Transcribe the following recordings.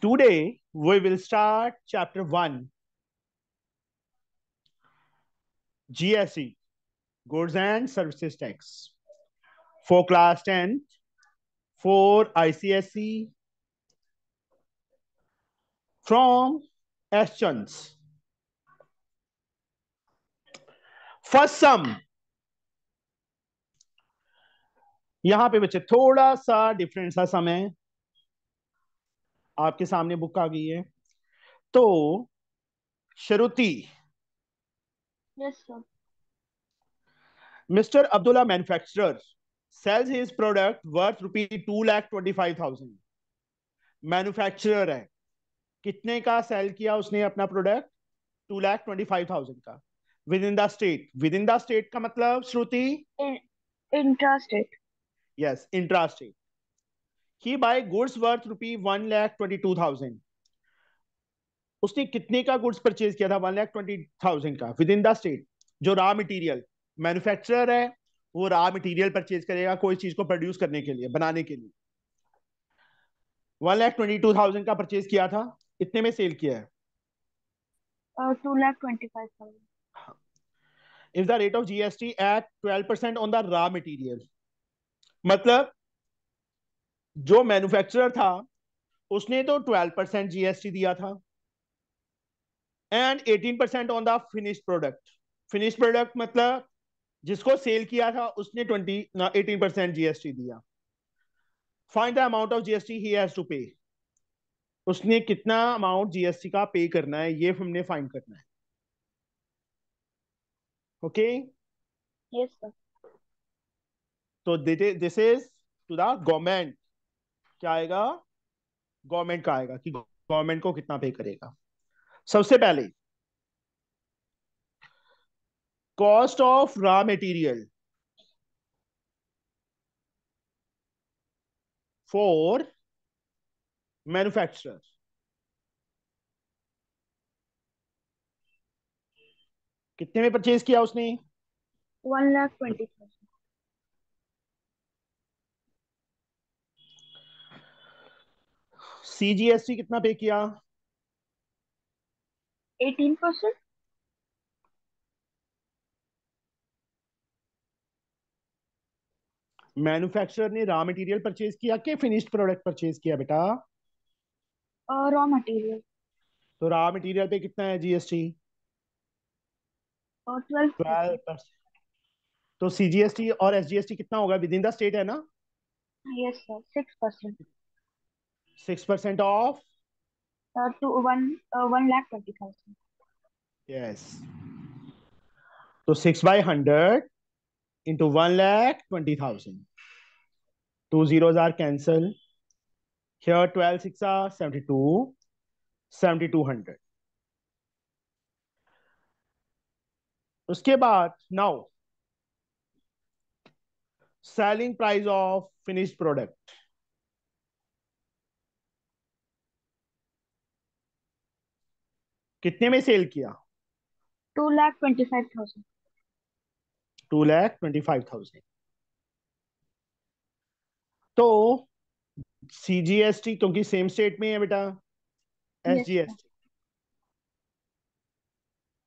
Today, we will start chapter 1 GSE, Goods and Services Tax. For class 10, for ICSE, from questions First sum. यहां पे बच्चे थोड़ा सा difference है समय आपके सामने बुक आ गई है तो Shruti mister Abdullah manufacturer sells his product worth rupee two lakh twenty five thousand manufacturer है कितने का सेल किया उसने अपना product two lakh twenty five thousand का within the state within the state का मतलब Shruti intrastate yes intrastate he buy goods worth rupee one lakh twenty two thousand उसने कितने का गुड्स परचेज किया था वन लैख ट्वेंटी थाउजेंड का विद इन द स्टेट जो रॉ मटेरियल मैन्युफैक्चरर है वो रॉ मटेरियल परचेज करेगा कोई चीज को प्रोड्यूस करने के लिए बनाने के लिए one lakh twenty two thousand का परचेज किया था इतने में सेल किया है two lakh twenty five thousand if the rate of GST at twelve percent on the raw material मतलब जो मैन्युफैक्चरर था उसने तो 12 परसेंट जीएसटी दिया था and 18 percent on the finish product finish product मतलब जिसको सेल किया था उसने 20 18 परसेंट जीएसटी दिया find the amount of GST he has to pay उसने कितना अमाउंट जीएसटी का पे करना है ये हमने फाइंड करना है ओके यस सर तो this is to the government क्या आएगा गवर्नमेंट का आएगा कि गवर्नमेंट को कितना पे करेगा सबसे पहले cost of raw material for manufacturer कितने में परचेज किया उसने वन लाख ट्वेंटी सीजीएसटी कितना पे किया एटीन परसेंट मैन्युफैक्चरर ने रॉ मटेरियल परचेज किया के फिनिश्ड प्रोडक्ट परचेज किया बेटा रॉ मटेरियल तो रॉ मटेरियल पे कितना है जीएसटी ट्वेल्व परसेंट तो सीजीएसटी और एसजीएसटी कितना होगा विद इन द स्टेट है ना yes sir six percent six percent of two one one lakh twenty thousand yes तो six by hundred into one lakh twenty thousand two zero cancel here twelve six are seventy two seventy two hundred उसके बाद now selling price of finished product कितने में sale किया two lakh twenty five thousand two lakh twenty five thousand तो CGST क्योंकि same state में है बेटा SGST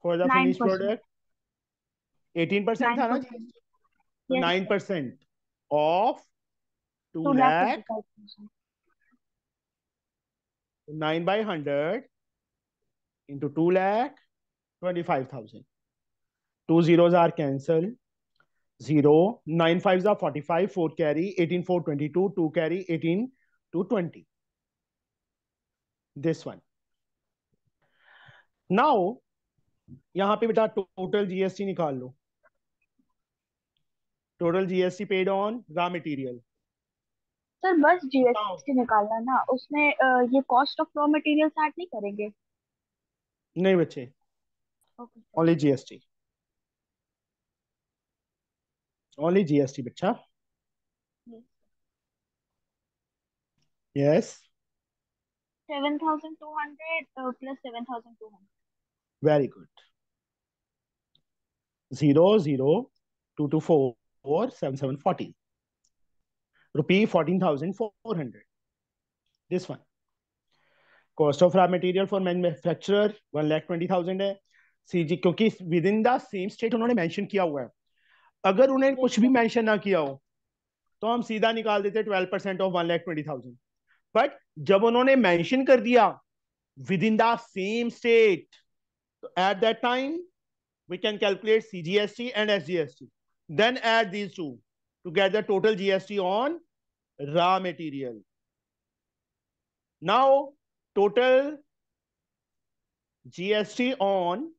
for the finish product eighteen percent था ना nine percent of two lakh nine by hundred into 2 lakh 25,000. Two zeros are cancelled. Zero. Nine fives are 45. Four carry. 18, 4, 22. Two carry. 18 to 20. This one. Now, यहाँ पे बेटा total GST निकाल लो total GST paid on raw material sir बस GST निकालना ना उसमें ये cost of raw material add नहीं करेंगे नहीं बच्चे ओनली जीएसटी ओनली जीएसटी बच्चा yes very good zero zero two two four seven seven fourteen rupee fourteen thousand four hundred this one cost of raw material for manufacturer one lakh twenty thousand है C G क्योंकि within the same state उन्होंने mention किया हुआ है अगर उन्हें कुछ भी मेंशन ना किया हो तो हम सीधा निकाल देते twelve percent of one lakh twenty thousand but जब उन्होंने मेंशन कर दिया within the same state at that time we can calculate C G S T and S G S T then add these two to get the total G S T on raw material. Now total GST on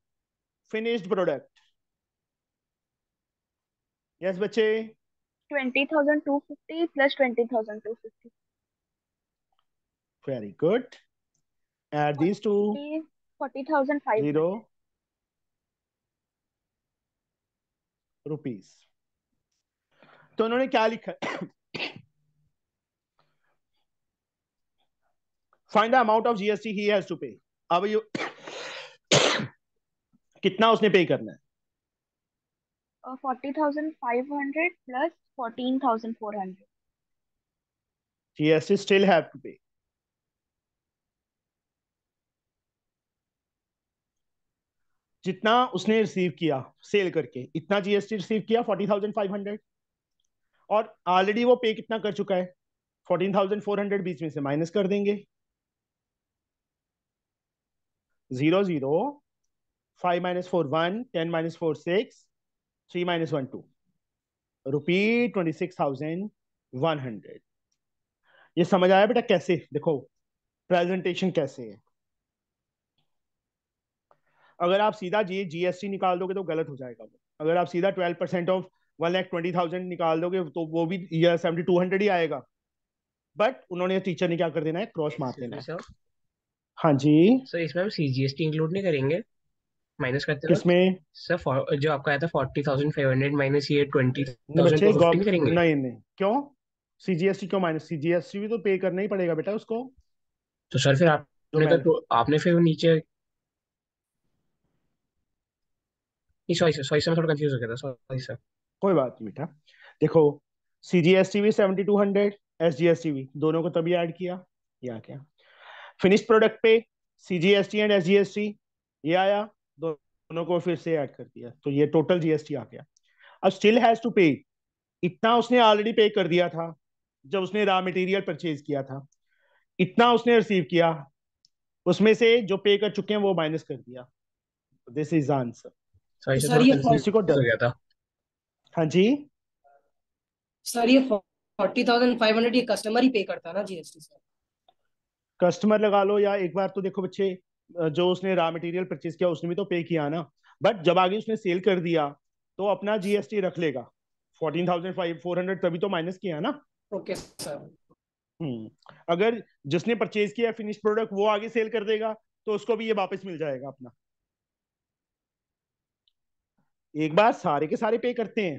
finished product. Yes, बच्चे twenty thousand two fifty plus twenty thousand two fifty very good at these two forty thousand five zero rupees तो उन्होंने क्या लिखा find the amount of GST he has to pay अब you कितना उसने pay करना है forty thousand five hundred plus fourteen thousand four hundred still have to pay. जितना उसने रिसीव किया सेल करके इतना जीएसटी रिसीव किया फोर्टी थाउजेंड फाइव हंड्रेड और ऑलरेडी वो पे कितना कर चुका है फोर्टीन थाउजेंड फोर हंड्रेड बीच में से माइनस कर देंगे zero zero, five minus four one, ten minus four six, three minus one two, rupee twenty six thousand one hundred. ये समझ आया बेटा कैसे देखो प्रेजेंटेशन कैसे है अगर आप सीधा जी जीएसटी निकाल दोगे तो गलत हो जाएगा वो अगर आप सीधा twelve percent of one lakh twenty thousand निकाल दोगे तो वो भी सेवेंटी टू हंड्रेड ही आएगा बट उन्होंने टीचर ने क्या कर देना है क्रॉस मार देना है हाँ जी सर इसमें हम सीजीएसटी इंक्लूड नहीं करेंगे माइनस करते रहो किसमें सर जो आपका आया था forty thousand five hundred minus ये ट्वेंटी नहीं थाउजेंड बच्चे टू फिफ्टी गवर्नमेंट करेंगे नहीं नहीं क्यों सीजीएसटी क्यों माइनस सीजीएसटी भी तो पे करना ही पड़ेगा बेटा उसको तो सर फिर जो आपने तो मैंने तो, तो- आपने फिर नीचे नहीं सॉरी सर सॉरी सर मैं थोड़ा कंफ्यूज हो गया था सॉरी सर कोई बात नहीं बेटा देखो सीजीएसटी भी सेवेंटी टू हंड्रेड एसजीएसटी भी दोनों को तभी ऐड किया या क्या फिनिश प्रोडक्ट पे सीजीएसटी एंड एसजीएसटी ये आया दोनों को फिर से ऐड कर दिया तो ये टोटल जीएसटी आ गया अब स्टिल हैज टू पे इतना उसने ऑलरेडी पे कर दिया था जब उसने रॉ मटेरियल परचेज किया था इतना उसने रिसीव किया उसमें से जो पे कर चुके हैं वो माइनस कर दिया दिस इज आंसर हाँ जी सर ये फोर्टी थाउजेंड फाइव हंड्रेड ये कस्टमर ही पे करता ना जीएसटी सर कस्टमर लगा लो या एक बार तो देखो बच्चे जो उसने रॉ मटेरियल परचेज किया उसने भी तो पे किया ना बट जब आगे उसने सेल कर दिया तो अपना जीएसटी रख लेगा fourteen thousand five four hundred तभी तो माइनस किया ना ओके सर हम्म, अगर जिसने परचेज किया फिनिश प्रोडक्ट वो आगे सेल कर देगा तो उसको भी ये वापस मिल जाएगा अपना एक बार सारे के सारे पे करते हैं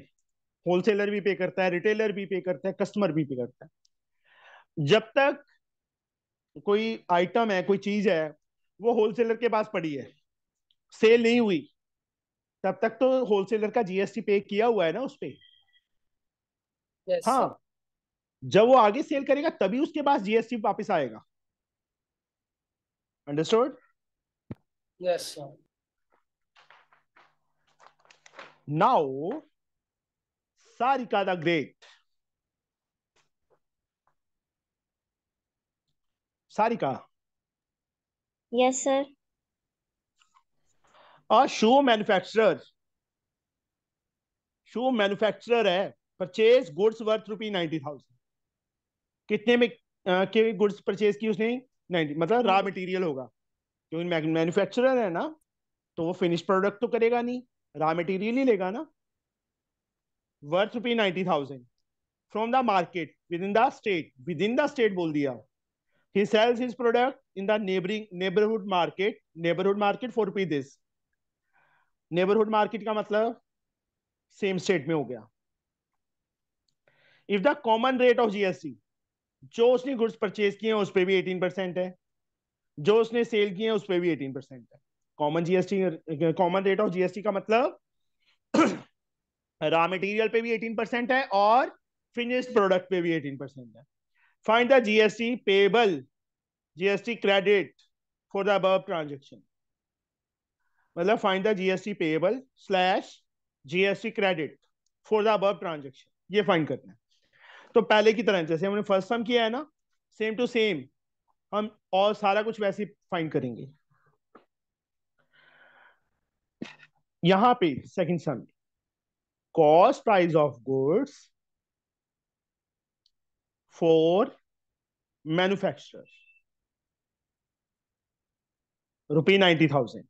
होलसेलर भी पे करता है रिटेलर भी पे करता है कस्टमर भी पे करता है जब तक कोई आइटम है कोई चीज है वो होलसेलर के पास पड़ी है सेल नहीं हुई तब तक तो होलसेलर का जीएसटी पे किया हुआ है ना उस yes, हाँ जब वो आगे सेल करेगा तभी उसके पास जीएसटी वापस आएगा understood yes now Sarika the great Sarika yes sir a shoe manufacturer shoe manufacturer है purchase goods worth rupee ninety thousand कितने में के गुड्स परचेज की उसने नाइनटी मतलब रॉ मटेरियल होगा क्योंकि मैन्युफैक्चरर है ना तो वो फिनिश प्रोडक्ट तो करेगा नहीं रॉ मटेरियल ही लेगा ना worth rupee ninety thousand from the market within the state within the state बोल दिया he sells his product in the neighboring neighborhood market neighborhood market for rupees neighborhood market ka matlab same state mein ho gaya if the common rate of GST जो उसने goods purchase किए हैं उस पर भी 18 percent है जो उसने सेल किए हैं उस पर भी 18 परसेंट है common GST common rate of GST का मतलब रॉ मटेरियल पे भी 18 परसेंट है और फिनिश्ड प्रोडक्ट पे भी 18 परसेंट है Find the GST payable, GST credit for the above transaction. मतलब find the GST payable slash GST credit for the above transaction. ये find करना है तो पहले की तरह जैसे हमने फर्स्ट सम किया है ना सेम टू सेम हम और सारा कुछ वैसे फाइंड करेंगे यहां पे second sum cost price of goods manufacture rupee ninety thousand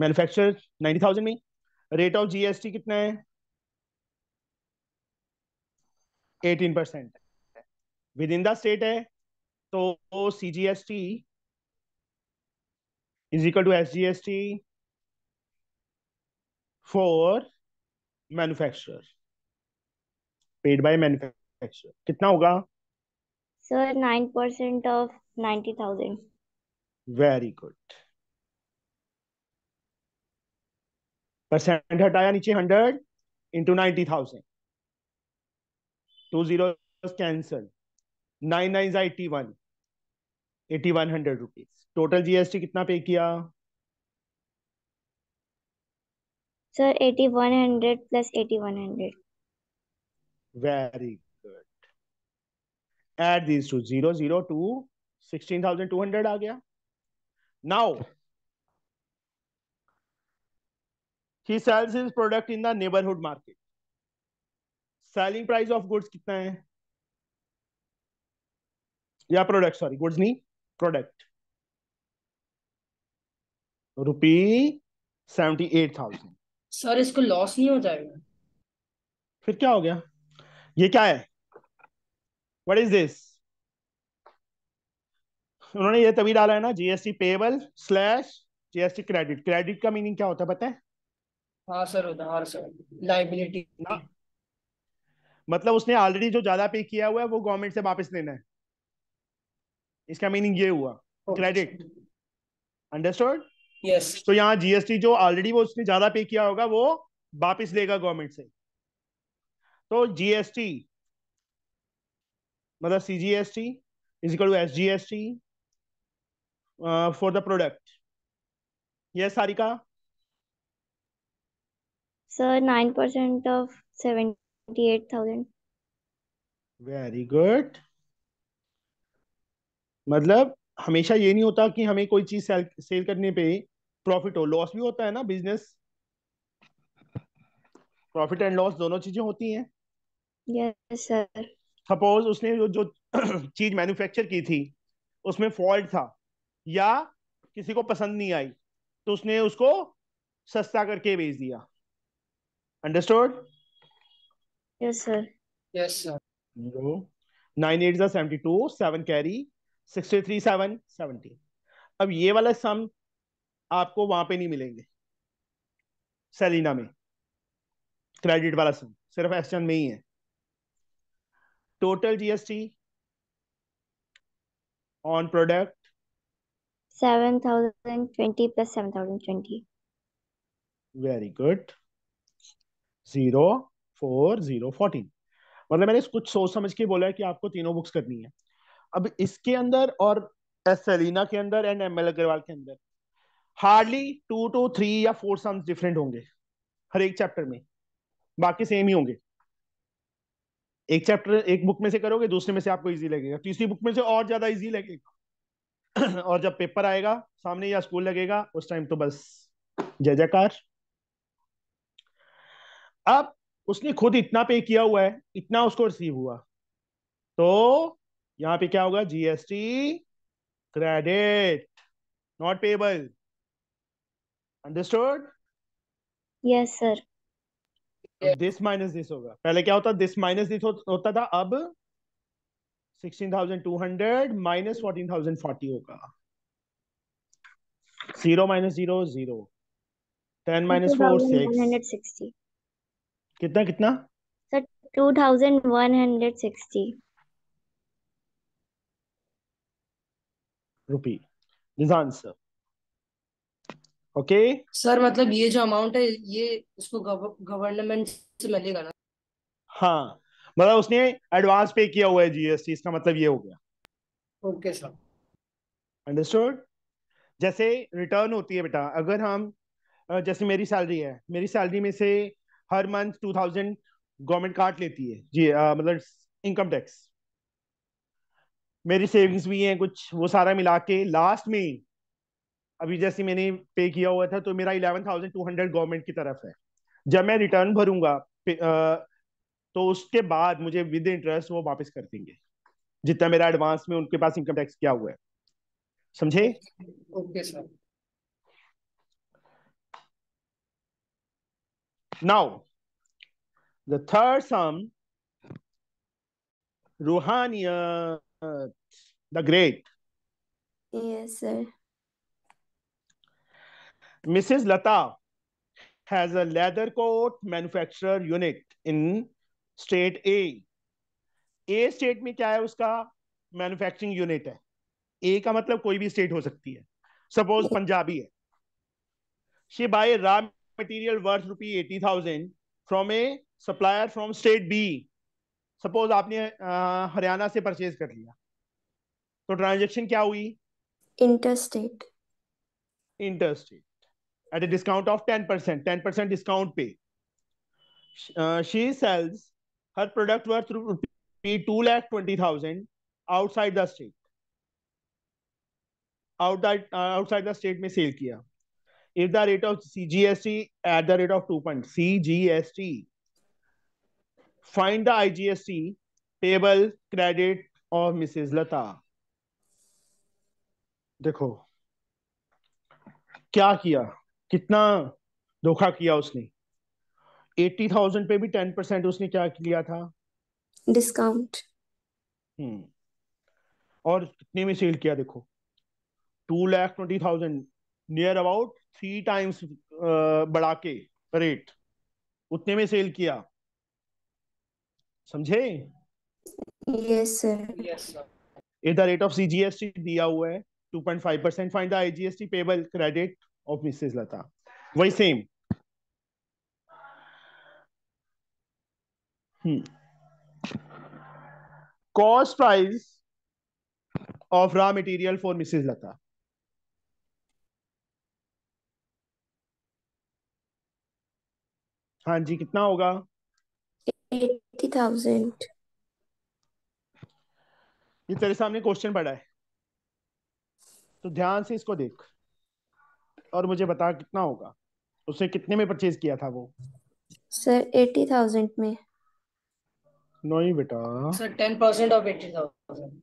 manufacture ninety thousand में रेट ऑफ जीएसटी कितना है eighteen percent within the state है तो C G S T is equal to S G S T for manufacture paid by manufacture कितना होगा sir nine percent of ninety thousand very good percent हटाया नीचे hundred into ninety thousand two zero cancel nine nine eighty one eighty one hundred rupees total GST कितना pay किया Sir, 8100 plus 8100. Very good. Add these two. 0, 0 to 16,200 आ गया. Now, he sells his product in the neighborhood market. Selling price of goods कितना है? या product sorry goods नहीं product rupee seventy eight thousand sir इसको loss नहीं हो जाएगा फिर क्या हो गया ये क्या है व्हाट इज दिस उन्होंने ये तभी डाला है ना GST payable slash GST credit credit का मीनिंग क्या होता है पता है हाँ सर उधार सर लाइबिलिटी मतलब उसने ऑलरेडी जो ज्यादा पे किया हुआ है वो गवर्नमेंट से वापस लेना है इसका मीनिंग ये हुआ क्रेडिट अंडरस्टूड yes. तो यहाँ जीएसटी जो ऑलरेडी वो उसने ज्यादा पे किया होगा वो वापिस लेगा गवर्नमेंट से तो जीएसटी मतलब C G S T is equal to S G S T for the product sorry Sarika sir nine percent of seventy eight thousand very good मतलब हमेशा ये नहीं होता कि हमें कोई चीज सेल सेल करने पे प्रॉफिट हो लॉस भी होता है ना बिजनेस प्रॉफिट एंड लॉस दोनों चीजें होती हैं यस सर सपोज उसने जो, जो चीज मैन्युफैक्चर की थी उसमें फॉल्ट था या किसी को पसंद नहीं आई तो उसने उसको सस्ता करके बेच दिया understood yes sir yes sir nine eight seventy two seven carry sixty three seven seventeen अब ये वाला सम आपको वहां पे नहीं मिलेंगे सेलिना में क्रेडिट वाला सम सिर्फ एस में ही है total GST on product seven thousand twenty plus seven thousand twenty very good zero four zero fourteen मतलब मैंने कुछ सोच समझ के बोला है कि आपको तीनों बुक्स करनी है अब इसके अंदर और एसलीना के अंदर एंड एम एल अग्रवाल के अंदर हार्डली टू टू थ्री या फोर सम्स डिफरेंट होंगे हर एक चैप्टर में बाकी सेम ही होंगे एक चैप्टर एक बुक में से करोगे दूसरे में से आपको इजी लगेगा तीसरी बुक में से और ज्यादा इजी लगेगा और जब पेपर आएगा सामने या स्कूल लगेगा उस टाइम तो बस जय जयकार अब उसने खुद इतना पे किया हुआ है इतना उसको रिसीव हुआ तो यहां पे क्या होगा GST credit not payable understood yes sir this minus this होगा पहले क्या होता दिस माइनस दिस होता था अब 16,200 माइनस 14,040 होगा zero minus zero zero ten minus four six कितना कितना sir sixty rupee this answer okay sir मतलब ये जो अमाउंट है ये उसको गवर्नमेंट से मिलेगा ना हाँ मतलब उसने एडवांस पे किया हुआ है जीएसटी इसका मतलब ये हो गया ओके सर अंडरस्टूड जैसे रिटर्न होती है बेटा अगर हम जैसे मेरी सैलरी है मेरी सैलरी में से हर मंथ टू थाउजेंड गवर्नमेंट कार्ड लेती है जी आ, मतलब इनकम टैक्स मेरी सेविंग्स भी हैं कुछ वो सारा मिला के लास्ट में अभी जैसे मैंने पे किया हुआ था तो मेरा eleven thousand two hundred government की तरफ है जब मैं रिटर्न भरूंगा तो उसके बाद मुझे विद इंटरेस्ट वो वापस कर देंगे जितना मेरा एडवांस में उनके पास इनकम टैक्स क्या हुआ है समझे okay sir now the third sum Ruhaniya uh, the great. Yes, sir. Mrs. Lata has a leather coat manufacturer unit in state A. A state में क्या है उसका मैन्युफैक्चरिंग यूनिट है ए का मतलब कोई भी स्टेट हो सकती है सपोज पंजाबी है she buy raw material worth rupee 80000 from a supplier from state b suppose आपने हरियाणा से परचेज कर लिया तो ट्रांजेक्शन क्या हुई interstate interstate at a discount of ten percent ten percent discount पे she sells her product worth two lakh twenty thousand outside the state outside uh, outside the state में sale किया if the rate of CGST at the rate of S CGST Find the IGSC payable credit of Mrs. Lata देखो क्या किया कितना धोखा किया उसने eighty thousand पे भी टेन परसेंट उसने क्या लिया था डिस्काउंट हम्म और कितने में सेल किया देखो two lakh twenty thousand near about three times बढ़ा के रेट उतने में सेल किया समझे यस सर इधर रेट ऑफ सीजीएसटी दिया हुआ है 2.5 percent find the IGST payable credit of Mrs Lata वही same cost price of raw material for Mrs Lata हाँ जी कितना होगा ये तेरे सामने क्वेश्चन पड़ा है तो ध्यान से इसको देख और मुझे बता कितना होगा उसने कितने में परचेज किया था वो सर एटी थाउजेंड में नहीं बेटा sir ten percent of eighty thousand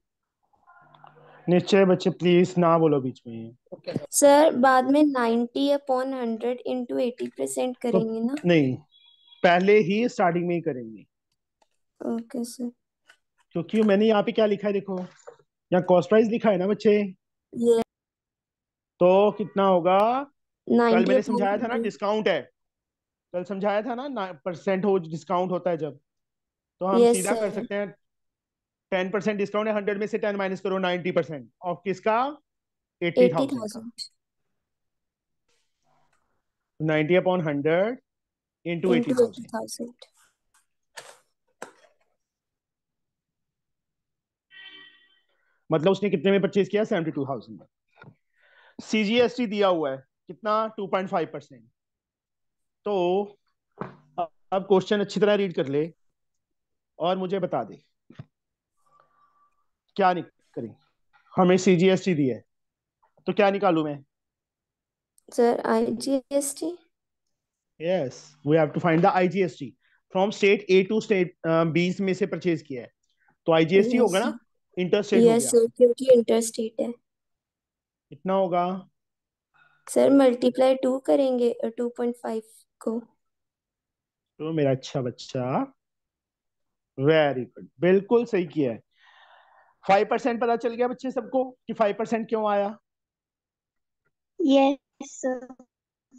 Nishchay बच्चे प्लीज ना बोलो बीच में okay, सर बाद में ninety upon hundred into eighty percent करेंगे तो, ना नहीं पहले ही स्टार्टिंग में ही करेंगे ओके सर तो क्यों मैंने यहाँ पे क्या लिखा है देखो यहाँ कॉस्ट प्राइस लिखा है ना बच्चे ये तो कितना होगा कल मैंने समझाया था ना डिस्काउंट है कल समझाया था ना परसेंट हो डिस्काउंट होता है जब तो हम सीधा कर सकते हैं टेन परसेंट डिस्काउंट है हंड्रेड में से टेन माइनस करो नाइनटी परसेंट ऑफ किसका eighty thousand ninety upon hundred into eighty thousand मतलब उसने कितने में परचेज किया सेवेंटी टू थाउजेंड में सीजीएसटी दिया हुआ है कितना टू पॉइंट फाइव परसेंट तो अब क्वेश्चन अच्छी तरह रीड कर ले और मुझे बता दे क्या करें हमें सीजीएसटी दी है तो क्या निकालू मैं sir IGST yes we have to find the IGST from state A to state बीस में से परचेज किया है तो आईजीएसटी होगा ना इंटरस्टेट yes, यस सर क्योंकि इंटरस्टेट है कितना होगा सर मल्टीप्लाई टू करेंगे टू पॉइंट फाइव को तो मेरा अच्छा बच्चा वेरी गुड बिल्कुल सही किया है फाइव परसेंट पता चल गया बच्चे सबको कि फाइव परसेंट क्यों आया yes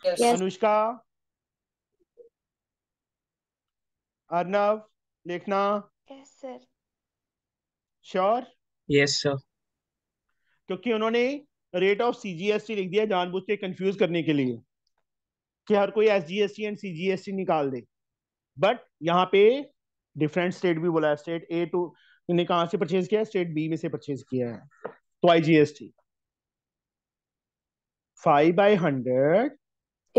yes, Anushka Arnav Lekhna yes yes, sir sure yes sir क्योंकि उन्होंने रेट ऑफ सीजीएसटी लिख दिया जानबूझ के कंफ्यूज करने के लिए कि हर कोई एसजीएसटी एंड सीजीएसटी निकाल दे बट यहाँ पे डिफरेंट स्टेट भी बोला है स्टेट ए टू ने कहा से परचेज किया है स्टेट बी में से परचेज किया है तो I G S T five by hundred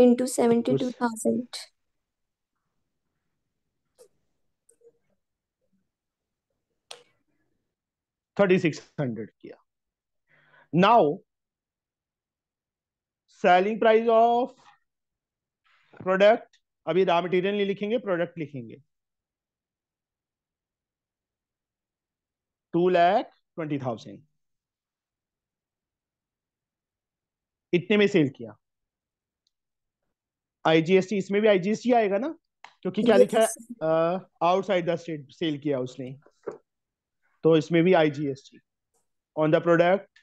into seventy two thousand thirty six hundred किया now selling price of product अभी रॉ मटेरियल नहीं लिखेंगे प्रोडक्ट लिखेंगे टू लैख ट्वेंटी थाउजेंड इतने में सेल किया आईजीएसटी इसमें भी आईजीएसटी आएगा ना क्योंकि क्या लिखा है आउटसाइड द स्टेट सेल किया उसने तो इसमें भी I G S T on the product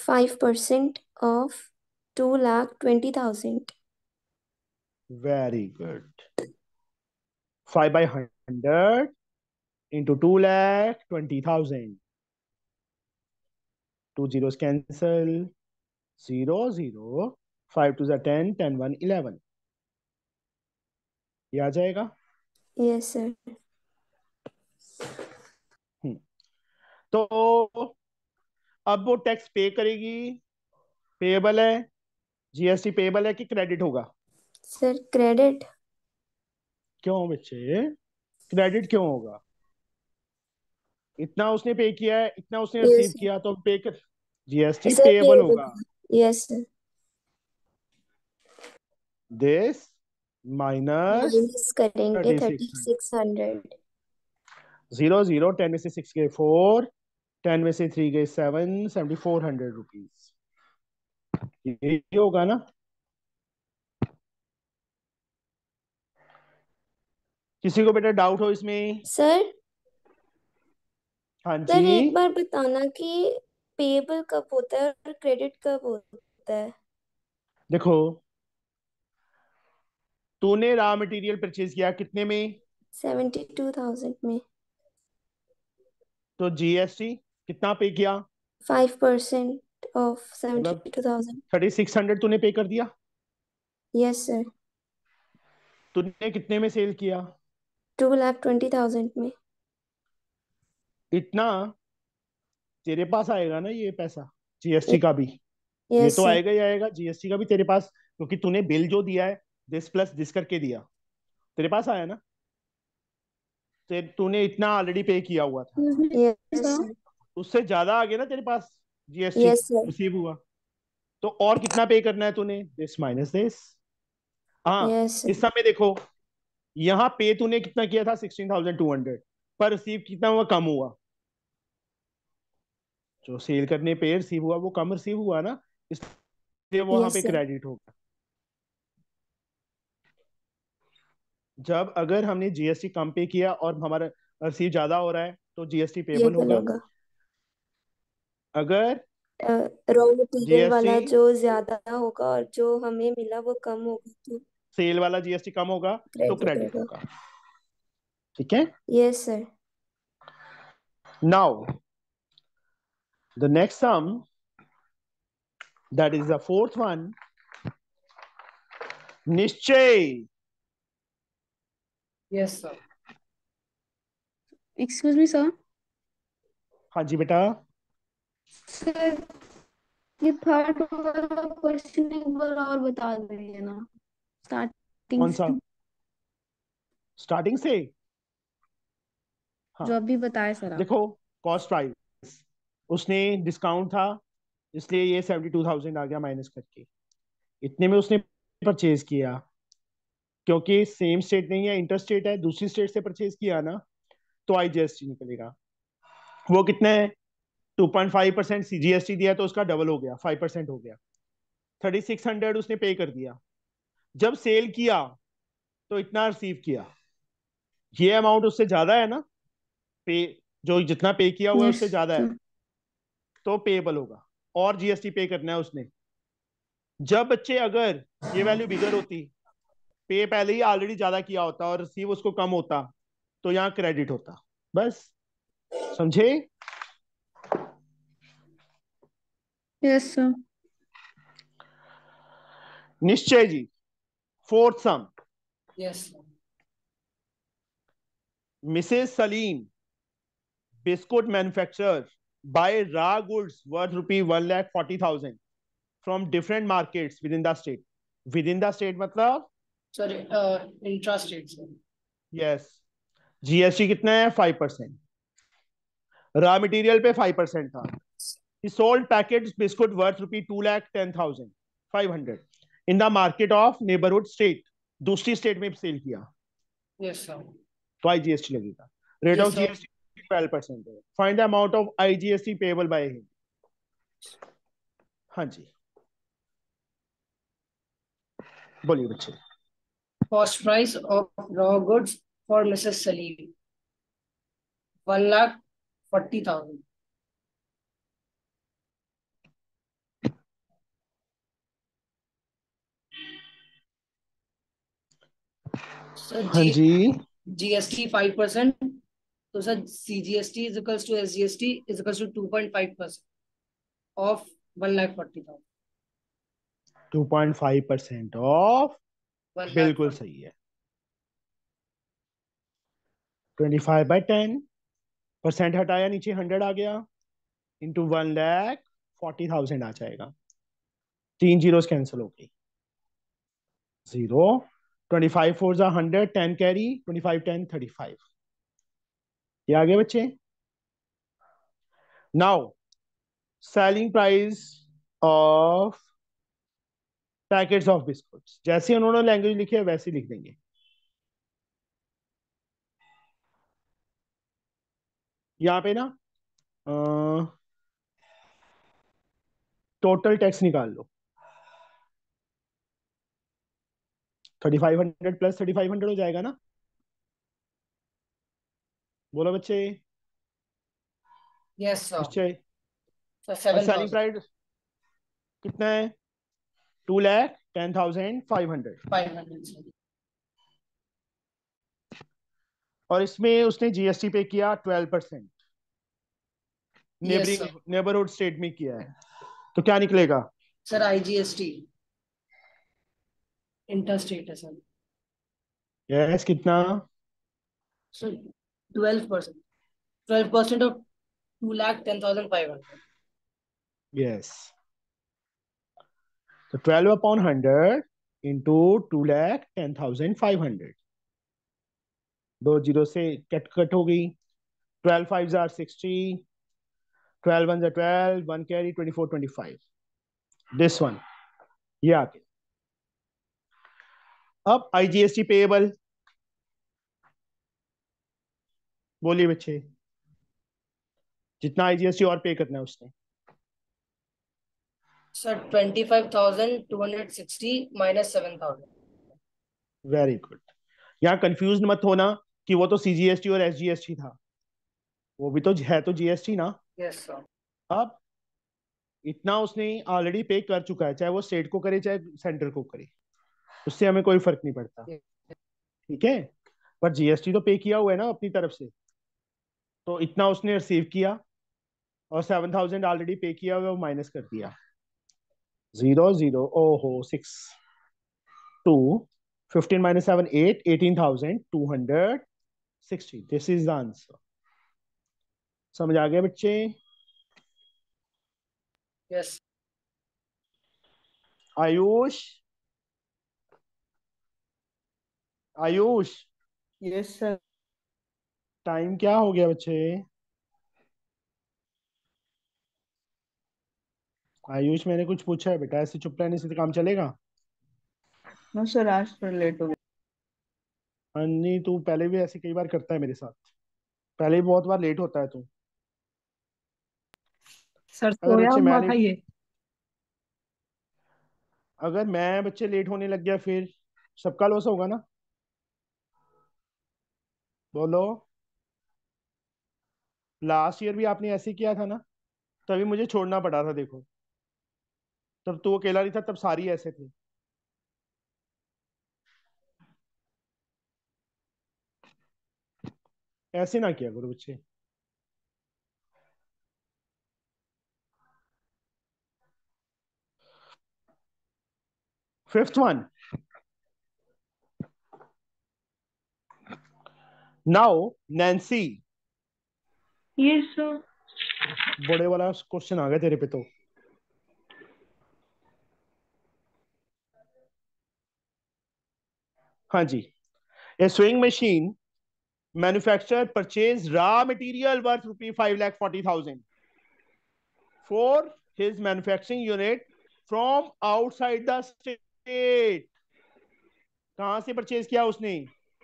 five percent of two lakh twenty thousand very good five by hundred into two lakh twenty thousand two zero cancel zero zero five two जेन ten one eleven ये आ जाएगा yes sir तो अब वो tax पे करेगी payable है जीएसटी पेबल है कि क्रेडिट होगा सर क्रेडिट क्यों बच्चे क्रेडिट क्यों होगा इतना उसने पे किया है इतना उसने रिसीव किया तो पे कर जीएसटी पेबल होगा यस दिस माइनस करेंगे thirty six hundred zero zero ten से सिक्स के फोर टेन में से थ्री गए seven seventy four hundred rupees यही होगा ना किसी को बेटा डाउट हो इसमें सर हाँ जी सर एक बार बताना कि पेबल कब होता है और क्रेडिट कब होता है देखो तूने रॉ मटेरियल परचेज किया कितने में सेवेंटी टू थाउजेंड में तो जीएसटी कितना पे किया five percent of seventy thirty six hundred तूने पे कर दिया यस सर तूने कितने में सेल किया टू लाख ट्वेंटी थाउजेंड में इतना तेरे पास आएगा ना ये पैसा जीएसटी का भी yes, ये तो आएगा ही आएगा जीएसटी का भी तेरे पास क्योंकि तो तूने बिल जो दिया है दिस प्लस दिस करके दिया तेरे पास आया ना तूने इतना ऑलरेडी पे किया हुआ था mm-hmm. yes, उससे ज्यादा आ गया ना तेरे पास जीएसटी रिसीव हुआ तो और कितना पे करना है तूने दिस माइनस दिस हाँ इस समय देखो यहाँ पे तूने कितना किया था सिक्सटीन थाउजेंड टू हंड्रेड पर रिसीव कितना हुआ कम हुआ जो सेल करने पे रिसीव हुआ वो कम रिसीव हुआ ना इसलिए वहां पे क्रेडिट होगा जब अगर हमने जीएसटी कम पे किया और हमारा रिसीव ज्यादा हो रहा है तो जीएसटी पेबल होगा अगर रॉ मटेरियल वाला जो ज्यादा होगा और जो हमें मिला वो कम होगा तो सेल वाला जीएसटी कम होगा तो क्रेडिट होगा ठीक है yes sir now the next sum that is the fourth one Nishchay yes sir excuse me sir हाँ जी बेटा ये थर्ड वाला क्वेश्चन एक बार और बता दीजिए ना स्टार्टिंग कौन सा स्टार्टिंग से हाँ जो अभी बताए सर देखो कॉस्ट प्राइस उसने डिस्काउंट था इसलिए ये सेवेंटी टू थाउजेंड आ गया माइनस करके इतने में उसने परचेज किया क्योंकि सेम स्टेट नहीं है इंटर स्टेट है दूसरी स्टेट से परचेज किया ना तो आई जीएसटी निकलेगा वो कितना है 2.5 परसेंट सीजीएसटी दिया तो उसका डबल हो गया 5 परसेंट हो गया 3600 उसने पे कर दिया जब सेल किया तो इतना रिसीव किया ये अमाउंट उससे ज्यादा है ना पे जो जितना पे किया हुआ है उससे ज्यादा है hmm. तो पेबल होगा और जीएसटी पे करना है उसने जब बच्चे अगर ये वैल्यू बिगर होती पे पहले ही ऑलरेडी ज्यादा किया होता और रिसीव उसको कम होता तो यहाँ क्रेडिट होता बस समझे yes Nishchay ji fourth sum yes Mrs Salim biscuit manufacturer buy raw goods worth rupee one lakh forty thousand from different markets within the state within the state मतलब सर इंट्रास्टेट यस जीएसटी कितना है five percent raw material पे five percent था he sold packets biscuit worth rupee 2 lakh 10500 in the market of neighborhood state दूसरी state में sale किया yes sir तो IGST लगेगा रेट ऑफ gst 12% है find the amount of IGST payable by हाँ जी बोलिए बच्चे cost price of raw goods for Mrs Salim one lakh thousand हाँ जी जीएसटी फाइव परसेंट तो sir C G S T is equals to S G S T is equals to two point five percent of one lakh forty thousand to point five percent of बिल्कुल सही है twenty five by ten percent हटाया नीचे hundred आ गया into one lakh forty thousand आ जाएगा तीन जीरोस कैंसिल हो गई जीरो 25 फोर्स 100 टेन कैरी 25 10 35 ये आ बच्चे now selling price of packets of biscuits जैसे उन्होंने लैंग्वेज लिखी है वैसे लिख देंगे यहाँ पे ना टोटल टैक्स निकाल लो thirty five hundred plus thirty five hundred हो जाएगा ना बोलो बच्चे यस सर so, प्राइस कितना है two lakh ten thousand five hundred five और इसमें उसने जीएसटी पे किया twelve percent neighboring neighborhood state में किया है तो क्या निकलेगा सर आईजीएसटी इंटरस्टेट है सर यस कितना sir twelve percent twelve percent of two lakh ten thousand five hundred yes तो twelve upon hundred into two lakh ten thousand five hundred दो जीरो से कट कट हो गई ट्वेल्व फाइव जार sixty twelve one जार twelve one carry twenty four twenty five this one ये आ अब आईजीएसटी पेएबल बोलिए बच्चे जितना आईजीएसटी और पे करना है उसने सर माइनस वेरी गुड यहाँ कंफ्यूज मत होना कि वो तो सीजीएसटी और एसजीएसटी था वो भी तो है तो जीएसटी ना यस yes, अब इतना उसने ऑलरेडी पे कर चुका है चाहे वो स्टेट को करे चाहे सेंटर को करे उससे हमें कोई फर्क नहीं पड़ता ठीक है पर जीएसटी तो पे किया हुआ है ना अपनी तरफ से तो इतना उसने रिसीव किया और सेवन थाउजेंड ऑलरेडी पे किया हुआ माइनस कर दिया जीरो जीरो ओ हो six two fifteen minus seven eight eighteen thousand two hundred sixty this is the answer समझ आ गया बच्चे yes yes. Ayush Ayush yes sir time क्या हो गया बच्चे आयुष मैंने कुछ पूछा है बेटा ऐसे चुप रहने से तो काम चलेगा नो सर आज पर लेट हो गया अन्नी तू पहले भी ऐसे कई बार करता है मेरे साथ पहले भी बहुत बार लेट होता है तू सर सोया हुआ था ये अगर मैं बच्चे लेट होने लग गया फिर सबका लॉस होगा ना बोलो लास्ट ईयर भी आपने ऐसे किया था ना तभी मुझे छोड़ना पड़ा था देखो तब तू अकेला नहीं था तब सारी ऐसे थी ऐसे ना किया करो बच्चे fifth one now Nancy yes sir बड़े वाला क्वेश्चन आ गया तेरे पे तो हाँ जी A swing machine manufacturer purchase raw material worth rupee five lakh forty thousand for his manufacturing unit from outside the state कहां से परचेज किया उसने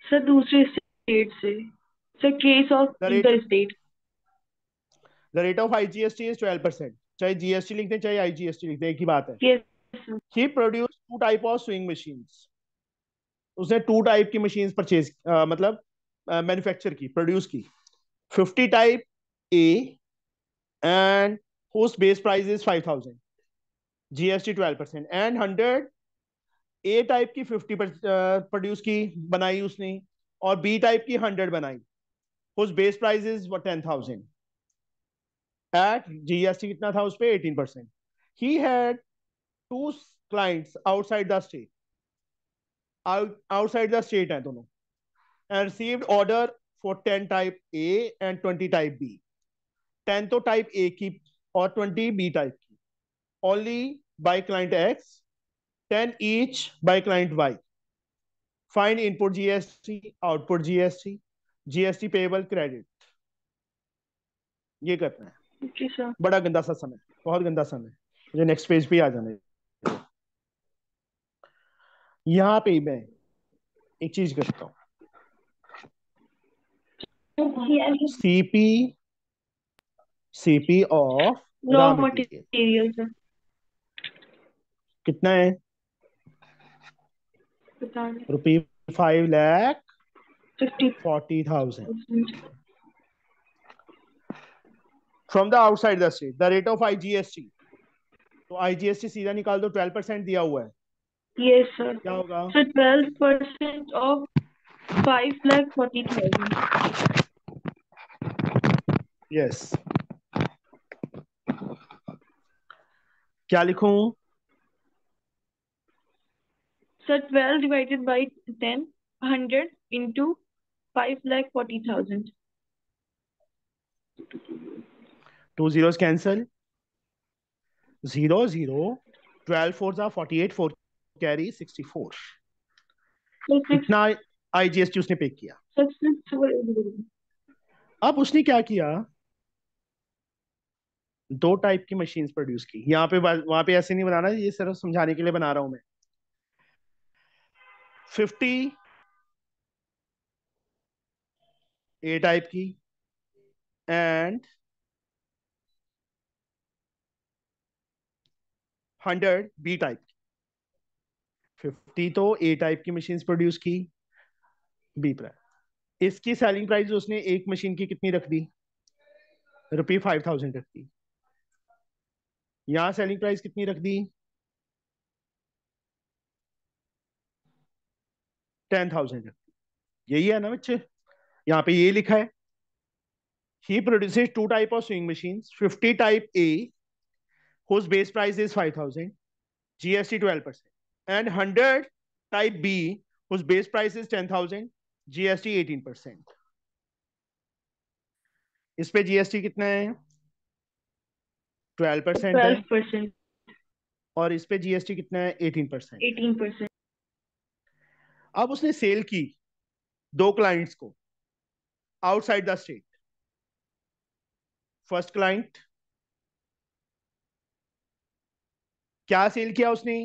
सर दूसरे state से it's a case of the rate, either state the rate of चाहे GST लिख दें चाहे आईजीएसटी एक ही बात है ही produce two type of swing machine उसने टू टाइप की मशीन परचेज मतलब मैन्युफैक्चर की प्रोड्यूस की fifty type A and whose base price is 5000 twelve percent and hundred A type की फिफ्टी प्रोड्यूस की बनाई उसने और बी टाइप की हंड्रेड बनाई उस base price is ten thousand at GST कितना था उस पर एटीन परसेंट ही had two clients outside the state outside the state है दोनों and received order for ten type A and twenty type B ten तो टाइप ए की और ट्वेंटी बी टाइप की only by client X ten each by client Y find input GST, output GST, GST payable credit ये करना है okay, बड़ा गंदा सा समय बहुत गंदा समय मुझे नेक्स्ट पेज पे आ जाने यहाँ पे मैं एक चीज करता हूँ CP CP of raw material कितना है rupee five lakh forty thousand from the outside the state the rate of T तो टी सीधा निकाल दो ट्वेल्व परसेंट दिया हुआ है क्या होगा twelve percent of five lakh forty thousand क्या लिखूं So 12 divided by 10, 100 into 5 lakh 40,000. Two zeros cancel. Zero, zero. 12 fours are 48, four carry 64. इतना आईजीएसटी उसने पे किया अब उसने क्या किया दो टाइप की मशीन्स प्रोड्यूस की यहाँ पे वहां पे ऐसे नहीं बनाना ये सिर्फ समझाने के लिए बना रहा हूं मैं फिफ्टी ए टाइप की एंड हंड्रेड बी टाइप की फिफ्टी तो ए टाइप की मशीन प्रोड्यूस की बी प्राइम इसकी सेलिंग प्राइस उसने एक मशीन की कितनी रख दी रुपी फाइव थाउजेंड रख दी यहां सेलिंग प्राइस कितनी रख दी टेन थाउजेंड यही है ना बच्चे यहाँ पे ये लिखा है ही produces two type of swing machine fifty type A whose base price is five thousand GST twelve percent and hundred type B whose base price is ten thousand GST eighteen percent इस पे GST कितना है twelve percent twelve percent और इस पे GST कितना है eighteen percent eighteen percent अब उसने सेल की दो क्लाइंट्स को outside the state first client क्या सेल किया उसने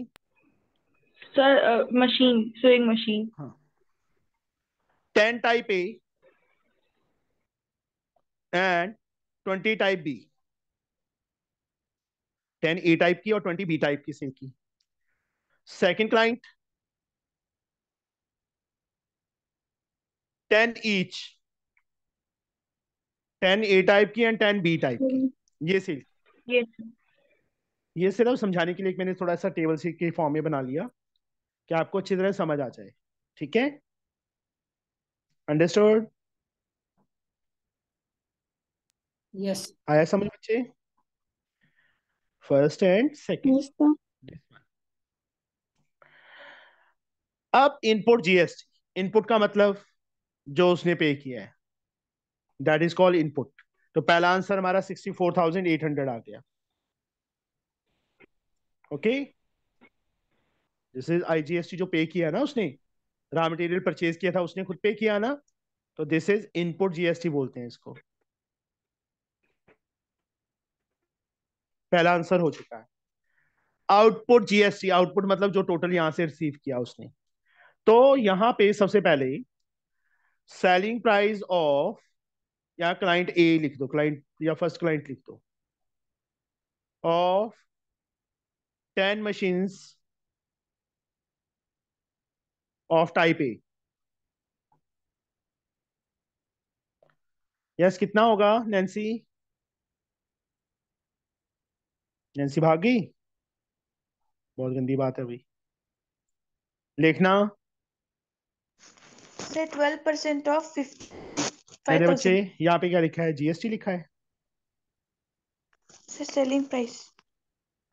sir machine swing machine ten type A and twenty type B ten A type की और ट्वेंटी बी टाइप की सेल की second client ten each ten A type की and ten B type की hmm. ये सिर्फ ये, सिर्फ समझाने के लिए मैंने थोड़ा सा टेबल सी के फॉर्म में बना लिया कि आपको अच्छी तरह समझ आ जाए ठीक है अंडरस्टूड यस आया समझ बच्चे फर्स्ट एंड सेकेंड अब इनपुट जीएसटी इनपुट का मतलब जो उसने पे किया है दैट इज कॉल्ड इनपुट तो पहला आंसर हमारा sixty four thousand eight hundred आ गया ओके दिस इज आईजीएसटी जो पे किया ना उसने रॉ मटेरियल परचेज किया था उसने खुद पे किया ना तो दिस इज इनपुट जीएसटी बोलते हैं इसको पहला आंसर हो चुका है आउटपुट जीएसटी आउटपुट मतलब जो टोटल यहां से रिसीव किया उसने तो यहां पे सबसे पहले ही सेलिंग प्राइस ऑफ या क्लाइंट ए लिख दो क्लाइंट या फर्स्ट क्लाइंट लिख दो of ten machines of type A yes कितना होगा नैन्सी नैन्सी भागी बहुत गंदी बात है अभी लिखना से 12 परसेंट ऑफ फिफ्टी मेरे बच्चे यहाँ पे क्या लिखा है जीएसटी लिखा है सर सेलिंग प्राइस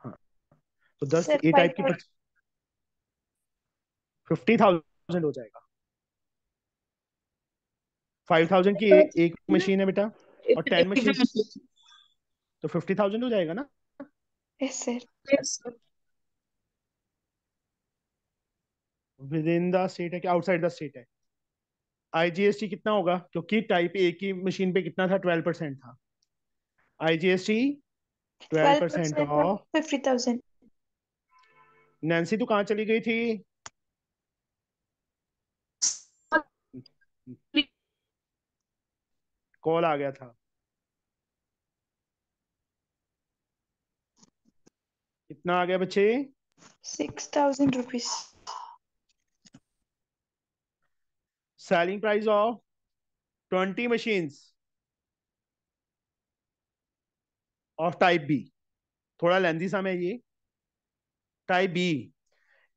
हाँ तो दस ए टाइप की फिफ्टी थाउजेंड हो जाएगा फाइव थाउजेंड की ए, एक मशीन है बेटा और टेन मशीन तो फिफ्टी थाउजेंड हो जाएगा ना yes sir within the state है कि आउटसाइड द स्टेट है आईजीएसटी कितना होगा क्योंकि टाइप ए की मशीन पे कितना था ट्वेल्व परसेंट था IGST twelve percent of fifty thousand Nancy तो कहाँ चली गई थी कॉल आ गया था कितना आ गया बच्चे six thousand rupees selling price of 20 machines of type B. थोड़ा लेंदी सा में ये टाइप बी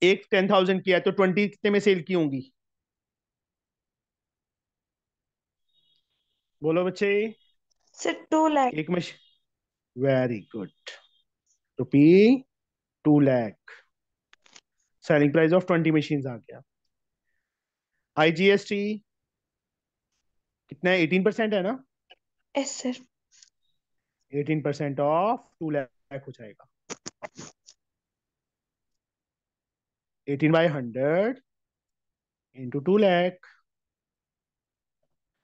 एक टेन थाउजेंड किया तो ट्वेंटी कितने में सेल की होंगी बोलो बच्चे सर टू लैख एक machine very good rupee two lakh selling price of twenty machine आ गया आई जी एस टी कितना एटीन परसेंट है ना yes sir eighteen percent of two lakh हो जाएगा eighteen by hundred into two lakh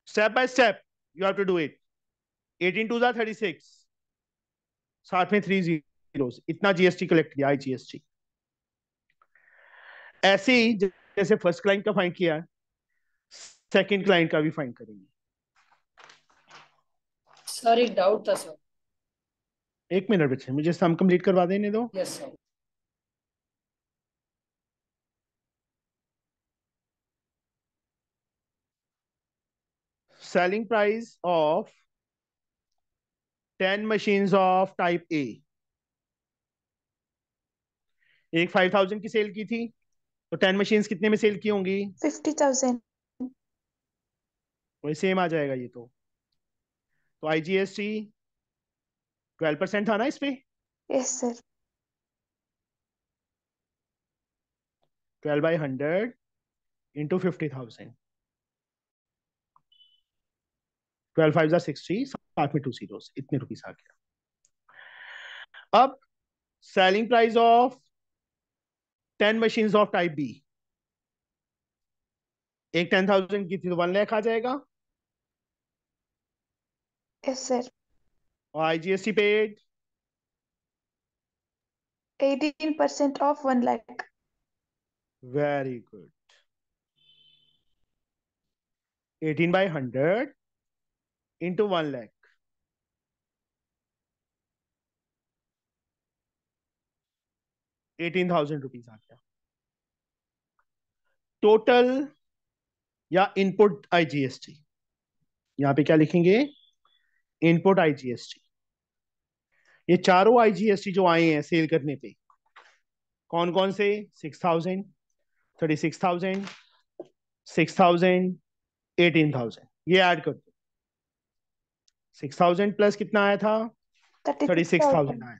step by step you have to do it eighteen two जा thirty six साथ में थ्री जीरो इतना GST collect किया आई जी एस टी ऐसे ही जैसे first client का फाइंड किया है सेकंड क्लाइंट का भी फाइंड करेंगे सर एक डाउट था सर एक मिनट बच्चे मुझे सम कंप्लीट करवा देने दो yes sir selling price of ten machine of type A एक थाउजेंड की सेल की थी तो टेन मशीन कितने में सेल की होंगी फिफ्टी थाउजेंड वही सेम आ जाएगा ये तो तो आईजीएसटी ट्वेल्व परसेंट था ना इस पे yes sir twelve by hundred into fifty thousand twelve five जा सिक्सटी साथ में टू जीरो इतने रुपीस आ गया अब selling price of ten machines of type B एक टेन थाउजेंड की थी तो वन लैख आ जाएगा Yes, sir. IGST paid? 18% of 1 lakh. Very good. 18 by 100 into 1 lakh. Eighteen thousand rupees. आ गया टोटल या input IGST. यहाँ पे क्या लिखेंगे इनपुट आईजीएसटी ये चारों आईजीएसटी जो आए हैं सेल करने पे कौन कौन से six thousand thirty six thousand six thousand eighteen thousand ये ऐड कर दो सिक्स थाउजेंड प्लस कितना आया था थर्टी सिक्स थाउजेंड आया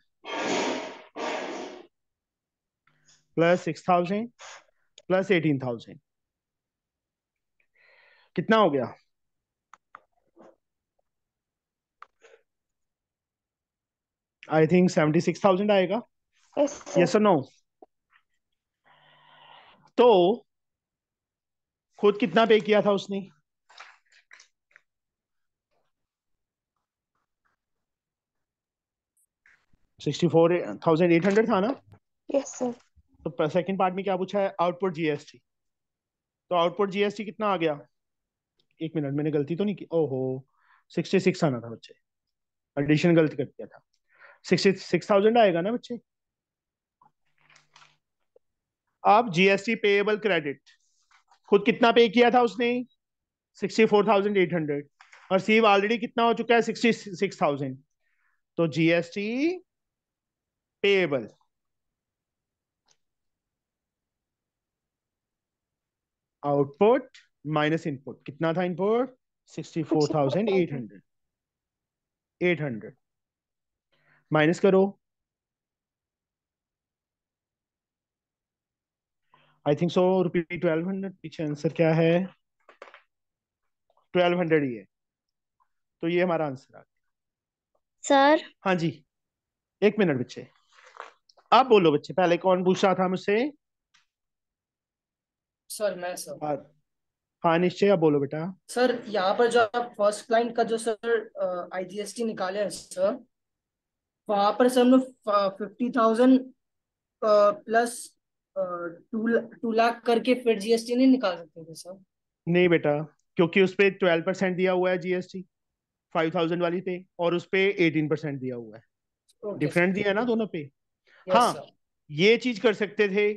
plus six thousand plus eighteen thousand कितना हो गया I think seventy six thousand आएगा यस नो तो खुद कितना पे किया था उसने sixty four thousand eight hundred था ना यस सर तो सेकंड पार्ट में क्या पूछा है आउटपुट जीएसटी तो आउटपुट जीएसटी कितना आ गया एक मिनट मैंने गलती तो नहीं की ओहो सिक्सटी सिक्स आना था बच्चे एडिशन गलती कर दिया था सिक्स थाउजेंड आएगा ना बच्चे अब जीएसटी पेएबल क्रेडिट खुद कितना पे किया था उसने sixty four thousand eight hundred और सीव ऑलरेडी कितना हो चुका है सिक्सटी सिक्स थाउजेंड तो GST payable output minus input कितना था input sixty four thousand eight hundred eight hundred minus करो I think so rupee twelve hundred पीछे आंसर क्या है ट्वेल्व हंड्रेड ही है तो ये हमारा आंसर आ गया सर हाँ जी एक मिनट बच्चे आप बोलो बच्चे पहले कौन पूछ रहा था मुझसे सर मैं सर हाँ।, हाँ निश्चय आप बोलो बेटा सर यहाँ पर जो आप फर्स्ट क्लाइंट का जो सर आईजीएसटी निकाले हैं सर वहां पर सर लोग fifty thousand plus two lakh करके फिर जीएसटी नहीं निकाल सकते थे सर नहीं बेटा क्योंकि उस पर ट्वेल्व परसेंट दिया हुआ है जीएसटी फाइव थाउजेंड वाली पे और उस पे एटीन परसेंट दिया हुआ है डिफरेंट okay, दिया है ना दोनों पे yes, हाँ sir. ये चीज कर सकते थे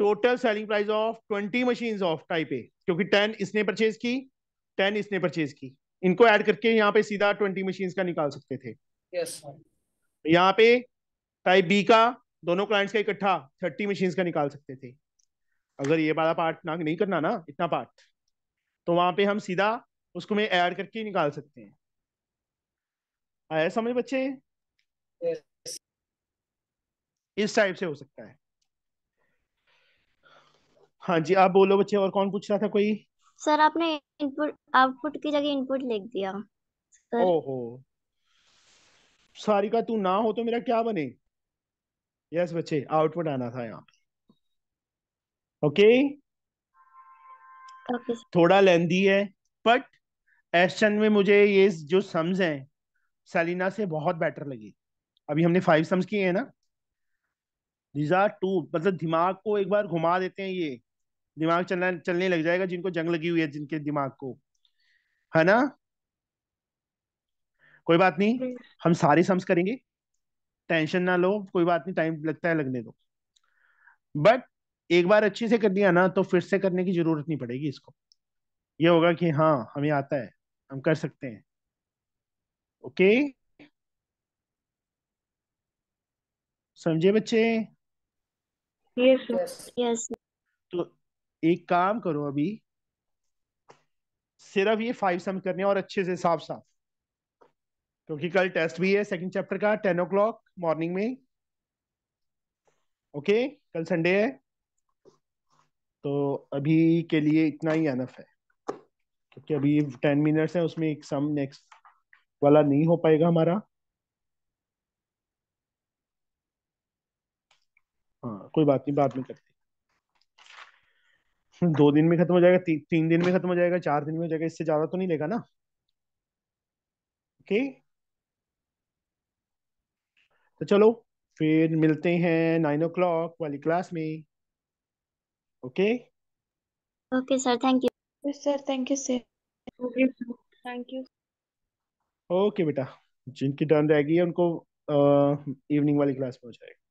total selling price of twenty machine of type A क्योंकि टेन इसने परचेज की टेन इसने परचेज की इनको ऐड करके यहाँ पे सीधा ट्वेंटी मशीन का निकाल सकते थे yes. यहाँ पे टाइप बी का दोनों क्लाइंट्स का इकट्ठा थर्टी मशीन का निकाल सकते थे अगर ये वाला पार्ट ना नहीं करना ना इतना पार्ट तो वहां पे हम सीधा उसको में ऐड करके निकाल सकते हैं आया समझ बच्चे yes. इस टाइप से हो सकता है हाँ जी आप बोलो बच्चे और कौन पूछ रहा था कोई सर आपने इनपुट आउटपुट की जगह इनपुट लिख दिया ओहो सारिका तू ना हो तो मेरा क्या बने यस yes, बच्चे आउटपुट आना था यहाँ ओके okay? okay. थोड़ा लेंदी है बट एस्टन में मुझे ये जो सम्स हैं सलीना से बहुत बेटर लगी अभी हमने फाइव सम्स किए हैं ना दीज आर टू मतलब दिमाग को एक बार घुमा देते हैं ये दिमाग चलना चलने लग जाएगा जिनको जंग लगी हुई है जिनके दिमाग को है ना कोई बात नहीं हम्म। हम सारे सम्स करेंगे टेंशन ना लो कोई बात नहीं टाइम लगता है लगने दो बट एक बार अच्छे से कर दिया ना तो फिर से करने की जरूरत नहीं पड़ेगी इसको ये होगा कि हाँ हमें आता है हम कर सकते हैं ओके समझे बच्चे यस तो एक काम करो अभी सिर्फ ये फाइव सम करने और अच्छे से साफ साफ क्योंकि कल टेस्ट भी है सेकंड चैप्टर का टेन ओ क्लॉक मॉर्निंग में ओके okay? कल संडे है तो अभी के लिए इतना ही अनफ है क्योंकि अभी टेन मिनट्स है उसमें एक सम नेक्स्ट वाला नहीं हो पाएगा हमारा हाँ कोई बात नहीं बाद में करते दो दिन में खत्म हो जाएगा ती, तीन दिन में खत्म हो जाएगा चार दिन में हो जाएगा इससे ज्यादा तो नहीं लेगा ना ओके okay? तो चलो फिर मिलते हैं नाइन ओ क्लॉक वाली क्लास में okay okay sir thank you sir thank you sir okay thank you okay बेटा जिनकी डन रहेगी उनको इवनिंग वाली क्लास में हो जाएगा